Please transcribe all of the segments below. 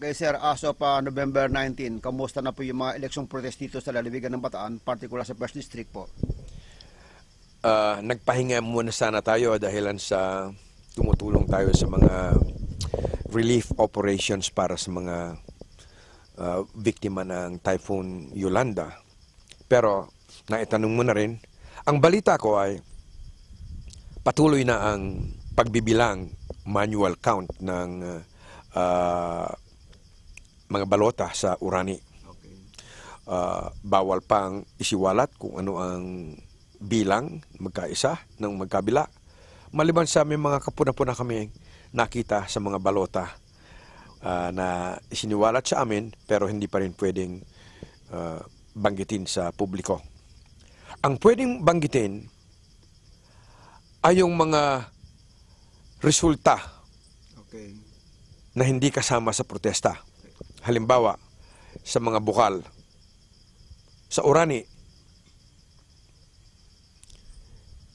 kay Sir, as of uh, November 19, kamusta na po yung mga eleksyon protest dito sa lalawigan ng Bataan, particular sa 1st District po? Uh, nagpahinga muna sana tayo dahilan sa tumutulong tayo sa mga relief operations para sa mga uh, biktima ng Typhoon Yolanda. Pero naitanong mo na rin, ang balita ko ay patuloy na ang pagbibilang manual count ng uh, mga balota sa urani. Okay. Uh, bawal pang isiwalat kung ano ang bilang magkaisa ng magkabila. Maliban sa may mga kapuna-puna kami nakita sa mga balota uh, na isiniwalat sa amin pero hindi pa rin pwedeng uh, banggitin sa publiko. Ang pwedeng banggitin ay yung mga resulta okay. na hindi kasama sa protesta halimbawa sa mga bukal, sa urani,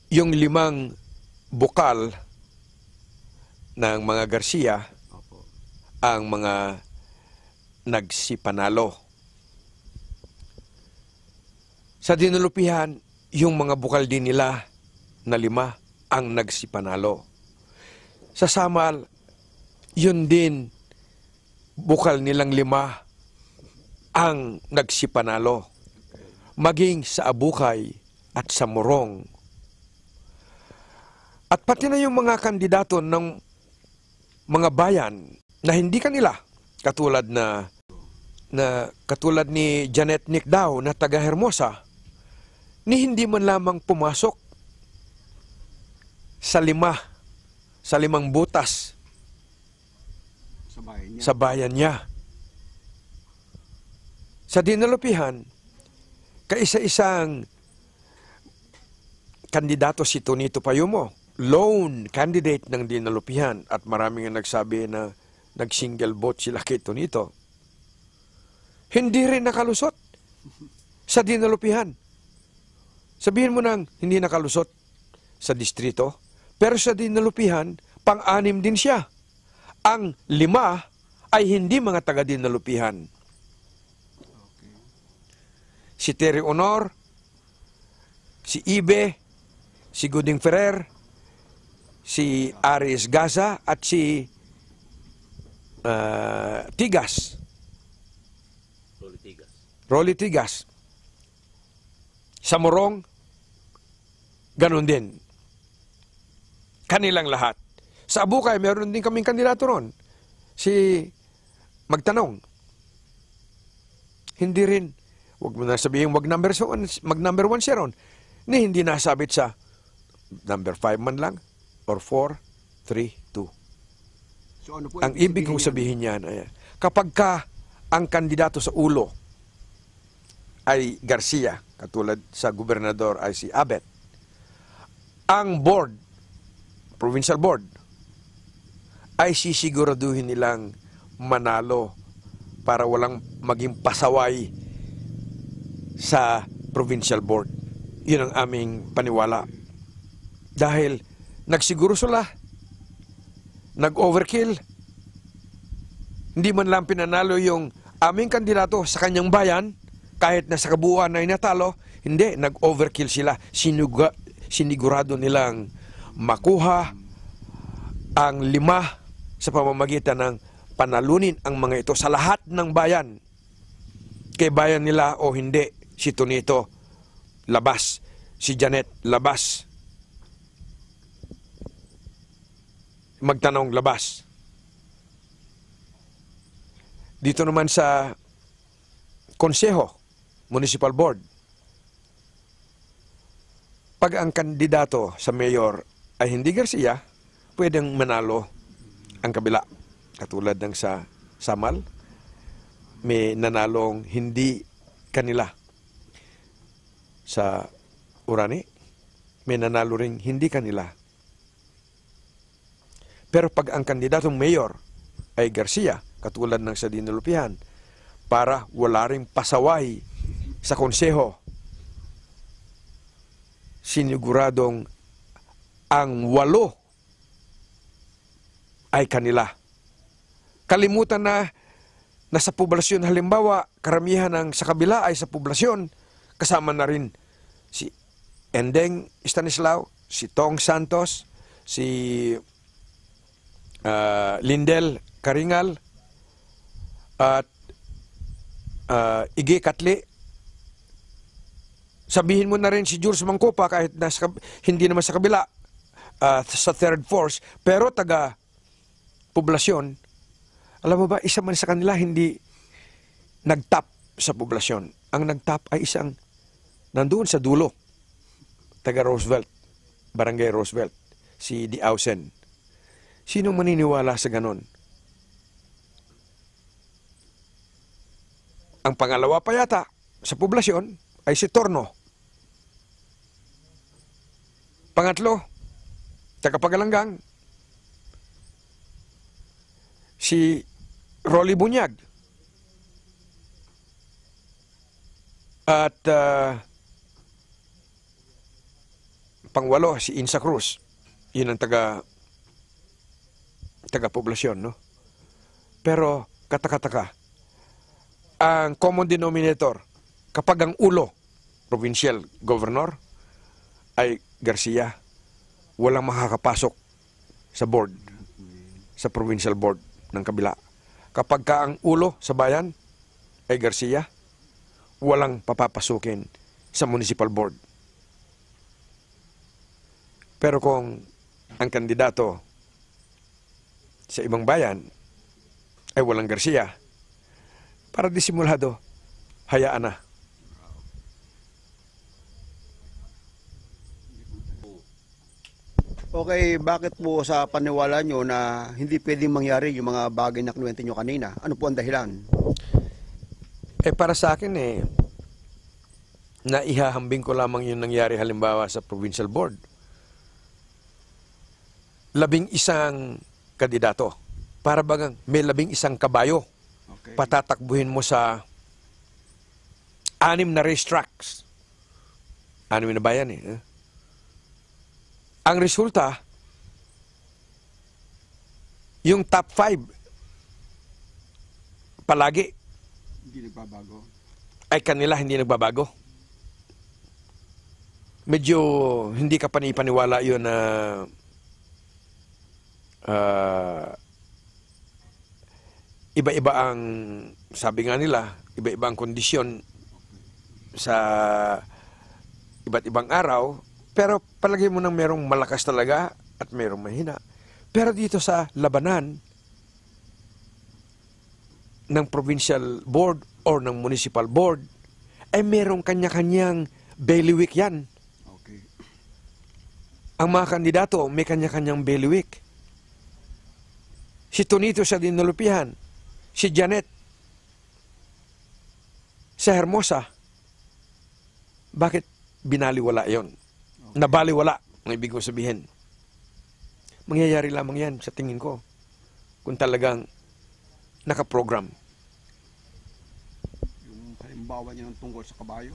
yung limang bukal ng mga Garcia ang mga nagsipanalo. Sa dinulupihan, yung mga bukal din nila na lima ang nagsipanalo. Sa Samal, yun din bukal nilang lima ang nagsipanalo, maging sa abukay at sa Morong. At pati na yung mga kandidato ng mga bayan na hindi kanila, katulad na, na katulad ni Janet Nick Dow na taga Hermosa, ni hindi man lamang pumasok sa lima, sa limang butas sa bayan niya. Sa dinalupihan, kaisa-isang kandidato si Tonito Payumo, lone candidate ng dinalupihan at maraming ang nagsabi na nag-single vote sila kay Tonito. Hindi rin nakalusot sa dinalupihan. Sabihin mo nang hindi nakalusot sa distrito, pero sa dinalupihan, pang-anim din siya. Ang lima ay hindi mga taga-dinalupihan. din Okay. Si Terry Honor, si Ibe, si Guding Ferrer, si Aris Gaza at si uh, ah, Tigas. Rolly Tigas. Rolly Tigas. Sa Morong, ganun din. Kanilang lahat. Sa Abukay, meron din kaming kandidato ron. Si Magtanong. Hindi rin. Huwag mo na sabihin, wag number, one, mag number one siya ron. Ni hindi nasabit sa number 5 man lang or 4, 3, 2. So, ano po ang ibig kong sabihin niyan, ayan, kapag ka ang kandidato sa ulo ay Garcia, katulad sa gobernador ay si Abet, ang board, provincial board, ay sisiguraduhin nilang manalo para walang maging pasaway sa provincial board. Yun ang aming paniwala. Dahil nagsiguro sila, nag-overkill, hindi man lang pinanalo yung aming kandidato sa kanyang bayan, kahit na sa kabuuan ay natalo, hindi, nag-overkill sila. Sinuga, sinigurado nilang makuha ang lima sa pamamagitan ng panalunin ang mga ito sa lahat ng bayan. Kay bayan nila o hindi, si Tonito, labas. Si Janet, labas. Magtanong, labas. Dito naman sa Konseho, Municipal Board, pag ang kandidato sa mayor ay hindi Garcia, pwedeng manalo ang kabila. Katulad ng sa Samal, may nanalong hindi kanila sa Urani, may nanalo rin hindi kanila. Pero pag ang kandidatong mayor ay Garcia, katulad ng sa dinalupihan, para wala rin pasaway sa konseho, siniguradong ang walo ay kanila. Kalimutan na na sa poblasyon halimbawa, karamihan ng sa kabila ay sa poblasyon, kasama na rin si Endeng Stanislaw, si Tong Santos, si uh, Lindel Karingal, at uh, ah, Ige Katli. Sabihin mo na rin si Jules Mangkopa kahit nasa, hindi naman sa kabila, uh, sa third force, pero taga poblasyon, alam mo ba, isa man sa kanila hindi nagtap sa poblasyon. Ang nagtap ay isang nandoon sa dulo, taga Roosevelt, Barangay Roosevelt, si Ausen. Sino maniniwala sa ganon? Ang pangalawa pa yata sa poblasyon ay si Torno. Pangatlo, taga Pagalanggang, si Rolly Bunyag. At uh, pangwalo si Insa Cruz. Yun ang taga taga poblasyon, no? Pero katakataka. Ang common denominator kapag ang ulo provincial governor ay Garcia, walang makakapasok sa board, sa provincial board ng kabila. Kapag ka ang ulo sa bayan ay Garcia, walang papapasukin sa municipal board. Pero kung ang kandidato sa ibang bayan ay walang Garcia, para disimulado, hayaan na Okay, bakit po sa paniwala nyo na hindi pwedeng mangyari yung mga bagay na kinuwento nyo kanina? Ano po ang dahilan? Eh para sa akin eh, na ihahambing ko lamang yung nangyari halimbawa sa provincial board. Labing isang kandidato. Para bagang may labing isang kabayo. Okay. Patatakbuhin mo sa anim na racetracks. Anim na bayan eh. eh? Ang resulta, yung top 5 palagi hindi nagbabago. Ay kanila hindi nagbabago. Medyo hindi ka panipaniwala yun na uh, iba-iba ang sabi nga nila, iba-iba ang kondisyon sa iba't ibang araw pero palagi mo nang merong malakas talaga at merong mahina. Pero dito sa labanan ng provincial board or ng municipal board, ay merong kanya-kanyang bailiwick yan. Okay. Ang mga kandidato, may kanya-kanyang bailiwick. Si Tonito sa dinulupihan, si Janet sa Hermosa. Bakit binaliwala yon? na nabaliwala ang ibig ko sabihin. Mangyayari lamang yan sa tingin ko kung talagang nakaprogram. Yung halimbawa niya ng tungkol sa kabayo?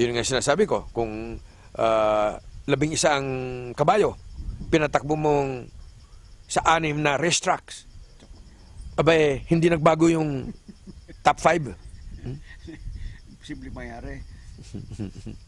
Yun nga sinasabi ko. Kung uh, labing isa ang kabayo, pinatakbo mong sa anim na race tracks, abay, eh, hindi nagbago yung top five. Hmm? Posible mangyari.